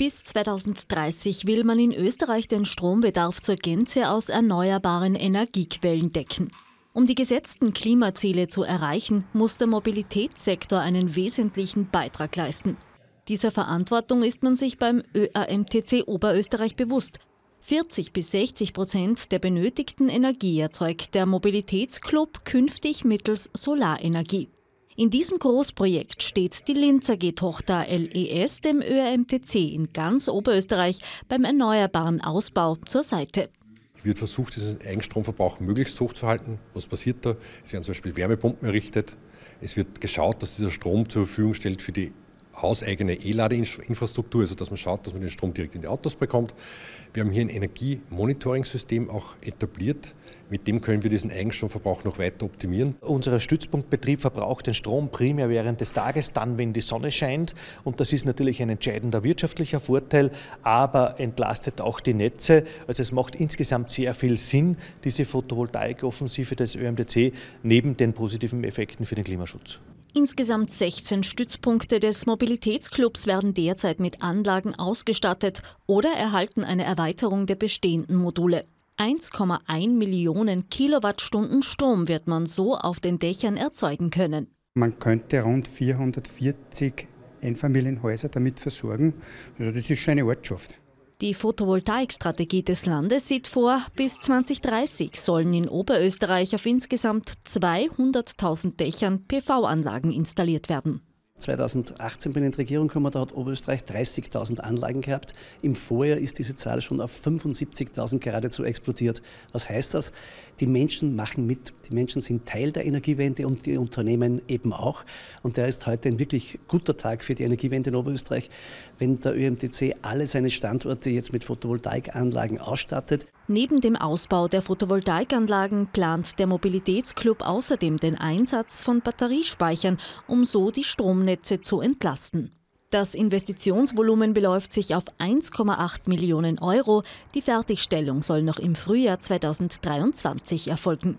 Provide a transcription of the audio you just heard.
Bis 2030 will man in Österreich den Strombedarf zur Gänze aus erneuerbaren Energiequellen decken. Um die gesetzten Klimaziele zu erreichen, muss der Mobilitätssektor einen wesentlichen Beitrag leisten. Dieser Verantwortung ist man sich beim ÖAMTC Oberösterreich bewusst. 40 bis 60 Prozent der benötigten Energie erzeugt der Mobilitätsclub künftig mittels Solarenergie. In diesem Großprojekt steht die Linzer G-Tochter LES dem ÖRMTC in ganz Oberösterreich beim erneuerbaren Ausbau zur Seite. Wird versucht, diesen Eigenstromverbrauch möglichst hoch zu halten. Was passiert da? Es werden zum Beispiel Wärmepumpen errichtet. Es wird geschaut, dass dieser Strom zur Verfügung stellt für die hauseigene E-Ladeinfrastruktur, also dass man schaut, dass man den Strom direkt in die Autos bekommt. Wir haben hier ein Energiemonitoring-System auch etabliert. Mit dem können wir diesen Eigenstromverbrauch noch weiter optimieren. Unser Stützpunktbetrieb verbraucht den Strom primär während des Tages, dann, wenn die Sonne scheint. Und das ist natürlich ein entscheidender wirtschaftlicher Vorteil, aber entlastet auch die Netze. Also es macht insgesamt sehr viel Sinn, diese Photovoltaik-Offensive des ÖMDC neben den positiven Effekten für den Klimaschutz. Insgesamt 16 Stützpunkte des Mobilitätsclubs werden derzeit mit Anlagen ausgestattet oder erhalten eine Erweiterung der bestehenden Module. 1,1 Millionen Kilowattstunden Strom wird man so auf den Dächern erzeugen können. Man könnte rund 440 Einfamilienhäuser damit versorgen. Also das ist schon eine Ortschaft. Die Photovoltaikstrategie des Landes sieht vor, bis 2030 sollen in Oberösterreich auf insgesamt 200.000 Dächern PV-Anlagen installiert werden. 2018 bin ich in die Regierung gekommen, da hat Oberösterreich 30.000 Anlagen gehabt. Im Vorjahr ist diese Zahl schon auf 75.000 geradezu explodiert. Was heißt das? Die Menschen machen mit. Die Menschen sind Teil der Energiewende und die Unternehmen eben auch. Und da ist heute ein wirklich guter Tag für die Energiewende in Oberösterreich, wenn der ÖMTC alle seine Standorte jetzt mit Photovoltaikanlagen ausstattet. Neben dem Ausbau der Photovoltaikanlagen plant der Mobilitätsclub außerdem den Einsatz von Batteriespeichern, um so die Stromnetze zu entlasten. Das Investitionsvolumen beläuft sich auf 1,8 Millionen Euro. Die Fertigstellung soll noch im Frühjahr 2023 erfolgen.